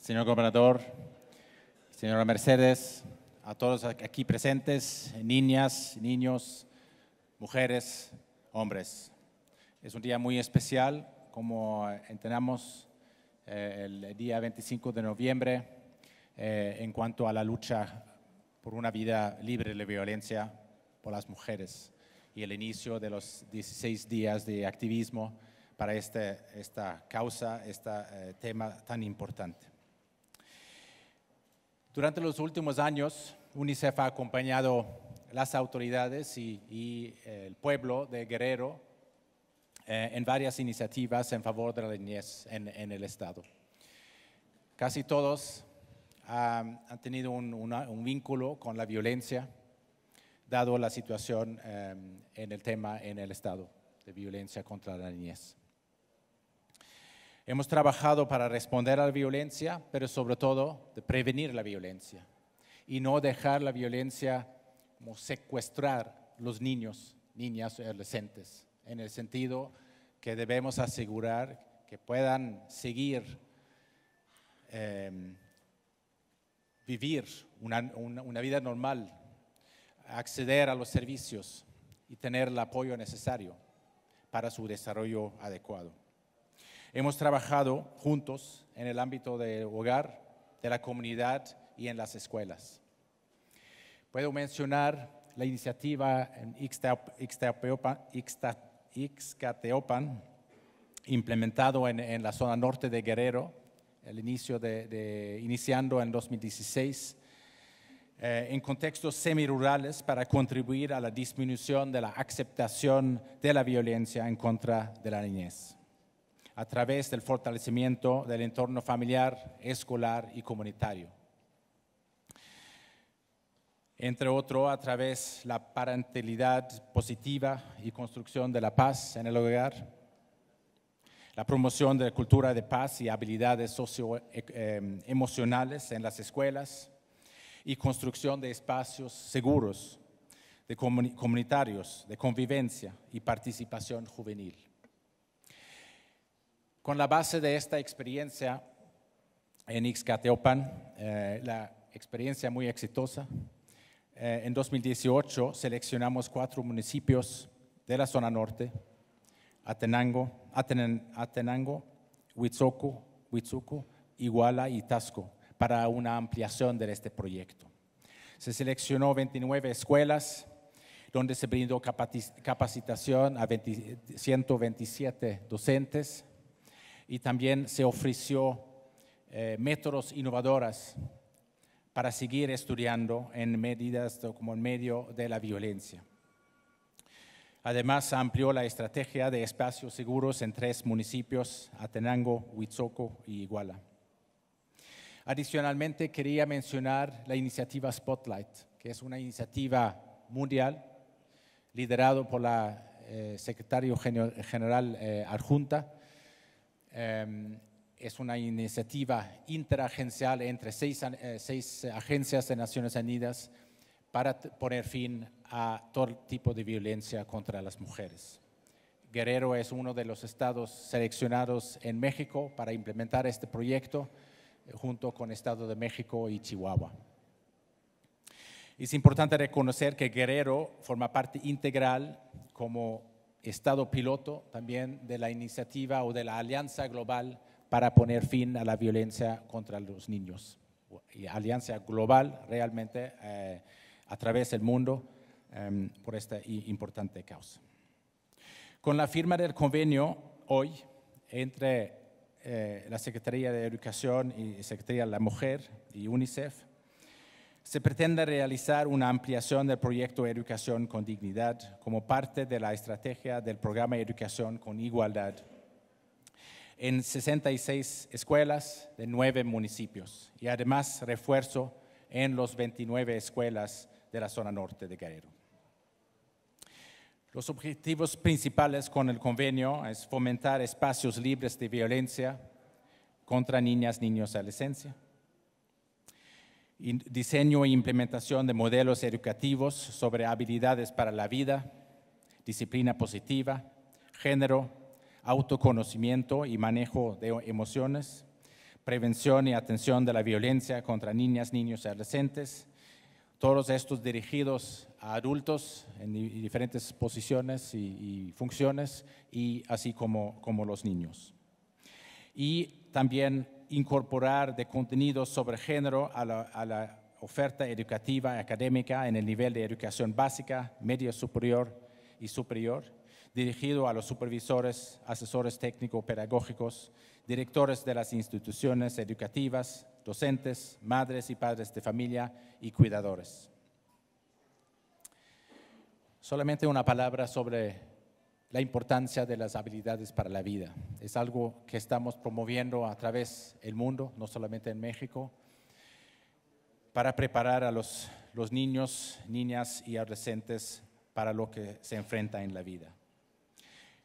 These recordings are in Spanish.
señor gobernador, señora Mercedes, a todos aquí presentes, niñas, niños, mujeres, hombres. Es un día muy especial, como entendemos eh, el día 25 de noviembre, eh, en cuanto a la lucha por una vida libre de violencia por las mujeres y el inicio de los 16 días de activismo para este, esta causa, este tema tan importante. Durante los últimos años, UNICEF ha acompañado las autoridades y, eh, el pueblo de Guerrero eh, en varias iniciativas en favor de la niñez en, el Estado. Casi todos ah, han tenido un, vínculo con la violencia, dado la situación eh, en el tema en el Estado de violencia contra la niñez. Hemos trabajado para responder a la violencia, pero sobre todo de prevenir la violencia y no dejar la violencia como secuestrar los niños, niñas o adolescentes, en el sentido que debemos asegurar que puedan seguir em, vivir una vida normal, acceder a los servicios y tener el apoyo necesario para su desarrollo adecuado. Hemos trabajado juntos en el ámbito del hogar, de la comunidad y en las escuelas. Puedo mencionar la iniciativa en implementado en, la zona norte de Guerrero, el inicio de, iniciando en 2016, eh, en contextos semirurales para contribuir a la disminución de la aceptación de la violencia en contra de la niñez a través del fortalecimiento del entorno familiar, escolar y comunitario. Entre otro, a través de la parentalidad positiva y construcción de la paz en el hogar, la promoción de la cultura de paz y habilidades socioemocionales eh, em, en las escuelas y construcción de espacios seguros, de comunitarios, de convivencia y participación juvenil. Con la base de esta experiencia en Ixcateopan, eh, la experiencia muy exitosa, eh, en 2018 seleccionamos cuatro municipios de la zona norte, Atenango, Atenango Huitzoco, Iguala y Tasco, para una ampliación de este proyecto. Se seleccionó 29 escuelas, donde se brindó capacitación a 127 docentes y también se ofreció eh, métodos innovadores para seguir estudiando en medidas como en medio de la violencia. Además, amplió la estrategia de espacios seguros en tres municipios, Atenango, Huitzoco y Iguala. Adicionalmente, quería mencionar la iniciativa Spotlight, que es una iniciativa mundial liderado por la eh, secretario general eh, adjunta Em, es una iniciativa interagencial entre seis, eh, seis, agencias de Naciones Unidas para poner fin a todo tipo de violencia contra las mujeres. Guerrero es uno de los estados seleccionados en México para implementar este proyecto eh, junto con Estado de México y Chihuahua. Es importante reconocer que Guerrero forma parte integral como estado piloto también de la iniciativa o de la alianza global para poner fin a la violencia contra los niños. Y alianza global realmente eh, a través del mundo em, por esta importante causa. Con la firma del convenio hoy entre eh, la Secretaría de Educación y Secretaría de la Mujer y UNICEF, se pretende realizar una ampliación del proyecto Educación con Dignidad como parte de la estrategia del programa Educación con Igualdad en 66 escuelas de 9 municipios y además refuerzo en los 29 escuelas de la zona norte de Guerrero. Los objetivos principales con el convenio es fomentar espacios libres de violencia contra niñas, niños y adolescencia, diseño e implementación de modelos educativos sobre habilidades para la vida, disciplina positiva, género, autoconocimiento y manejo de emociones, prevención y atención de la violencia contra niñas, niños y adolescentes, todos estos dirigidos a adultos en diferentes posiciones y, funciones, y así como, como los niños. Y también incorporar de contenidos sobre género a la, oferta educativa académica en el nivel de educación básica, media superior y superior, dirigido a los supervisores, asesores técnico-pedagógicos, directores de las instituciones educativas, docentes, madres y padres de familia y cuidadores. Solamente una palabra sobre la importancia de las habilidades para la vida. Es algo que estamos promoviendo a través del mundo, no solamente en México, para preparar a los, niños, niñas y adolescentes para lo que se enfrenta en la vida.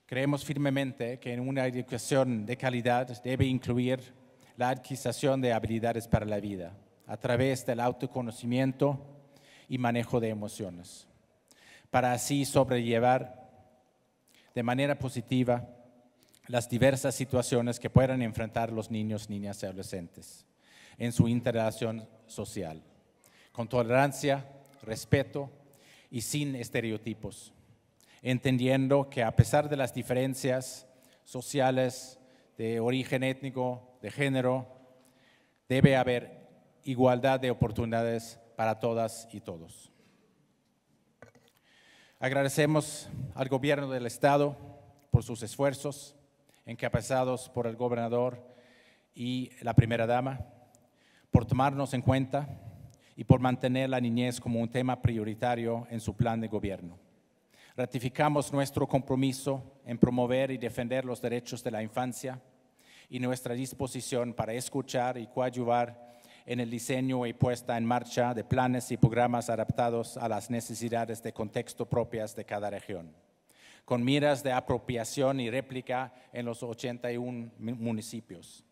Creemos firmemente que una educación de calidad debe incluir la adquisición de habilidades para la vida a través del autoconocimiento y manejo de emociones, para así sobrellevar de manera positiva las diversas situaciones que puedan enfrentar los niños, niñas y adolescentes en su interacción social, con tolerancia, respeto y sin estereotipos, entendiendo que a pesar de las diferencias sociales, de origen étnico, de género, debe haber igualdad de oportunidades para todas y todos. Agradecemos al gobierno del estado por sus esfuerzos encabezados por el gobernador y la primera dama, por tomarnos en cuenta y por mantener la niñez como un tema prioritario en su plan de gobierno. Ratificamos nuestro compromiso en promover y defender los derechos de la infancia y nuestra disposición para escuchar y coadyuvar en el diseño y puesta en marcha de planes y programas adaptados a las necesidades de contexto propias de cada región, con miras de apropiación y réplica en los 81 municipios,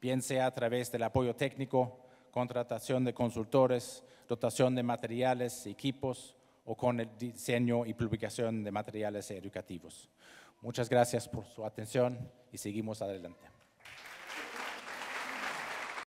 bien sea a través del apoyo técnico, contratación de consultores, dotación de materiales, y equipos o con el diseño y publicación de materiales educativos. Muchas gracias por su atención y seguimos adelante.